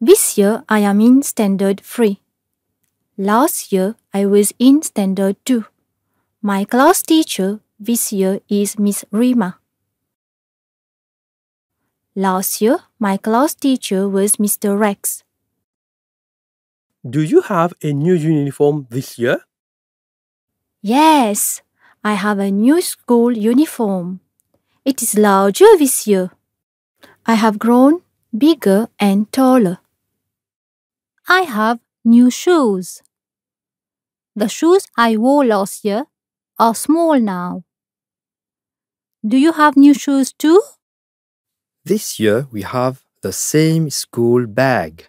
This year I am in standard 3. Last year I was in standard 2. My class teacher this year is Miss Rima. Last year my class teacher was Mr. Rex. Do you have a new uniform this year? Yes, I have a new school uniform. It is larger this year. I have grown bigger and taller. I have new shoes. The shoes I wore last year are small now. Do you have new shoes too? This year we have the same school bag.